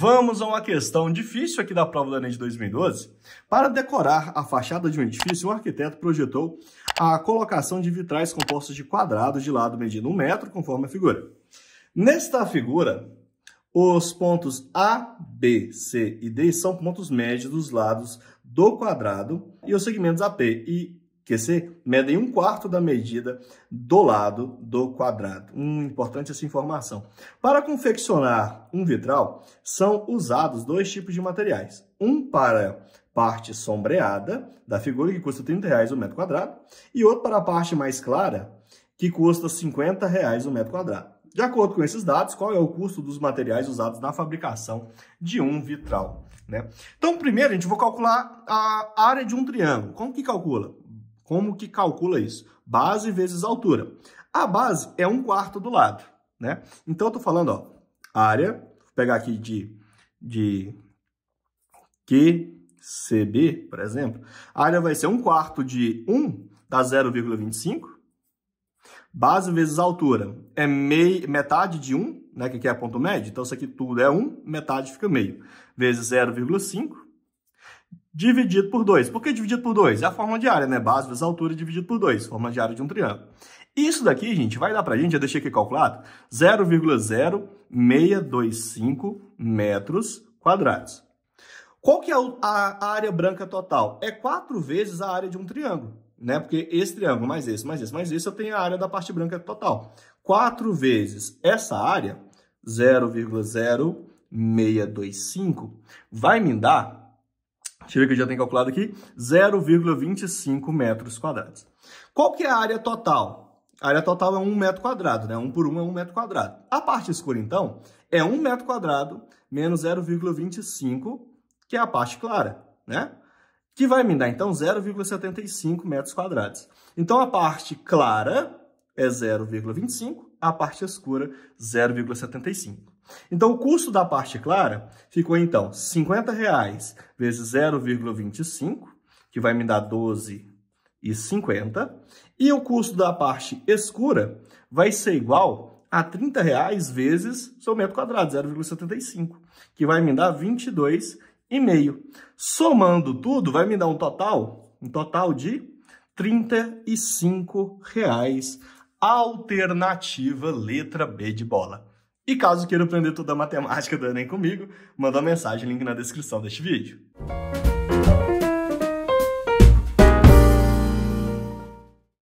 Vamos a uma questão difícil aqui da prova da NEM de 2012. Para decorar a fachada de um edifício, um arquiteto projetou a colocação de vitrais compostos de quadrados de lado medindo um metro, conforme a figura. Nesta figura, os pontos A, B, C e D são pontos médios dos lados do quadrado e os segmentos AP e que ser medem um quarto da medida do lado do quadrado. Um importante essa informação. Para confeccionar um vitral, são usados dois tipos de materiais. Um para parte sombreada da figura, que custa R$ reais o metro quadrado, e outro para a parte mais clara, que custa R$ reais o metro quadrado. De acordo com esses dados, qual é o custo dos materiais usados na fabricação de um vitral? Né? Então, primeiro, a gente vai calcular a área de um triângulo. Como que calcula? Como que calcula isso? Base vezes altura. A base é um quarto do lado, né? Então, eu estou falando, ó, área, vou pegar aqui de, de QCB, por exemplo, a área vai ser um quarto de 1, dá 0,25. Base vezes altura é mei, metade de 1, né, que aqui é ponto médio, então isso aqui tudo é 1, metade fica meio, vezes 0,5 dividido por 2. Por que dividido por 2? É a forma de área, né? Base vezes altura dividido por 2, forma de área de um triângulo. Isso daqui, gente, vai dar para a gente, já deixei aqui calculado, 0,0625 metros quadrados. Qual que é a área branca total? É quatro vezes a área de um triângulo, né? Porque esse triângulo, mais esse, mais esse, mais esse, eu tenho a área da parte branca total. Quatro vezes essa área, 0,0625, vai me dar Deixa eu ver que eu já tenho calculado aqui. 0,25 metros quadrados. Qual que é a área total? A área total é 1 metro quadrado, né? 1 por 1 é 1 metro quadrado. A parte escura, então, é 1 metro quadrado menos 0,25, que é a parte clara, né? Que vai me dar, então, 0,75 metros quadrados. Então, a parte clara é 0,25, a parte escura, 0,75. Então, o custo da parte clara ficou, então, R$ reais vezes 0,25, que vai me dar 12,50. E o custo da parte escura vai ser igual a R$ reais vezes seu metro quadrado, 0,75, que vai me dar 22,5. Somando tudo, vai me dar um total, um total de R$ reais Alternativa letra B de bola. E caso queira aprender toda a matemática do Enem comigo, manda uma mensagem, link na descrição deste vídeo.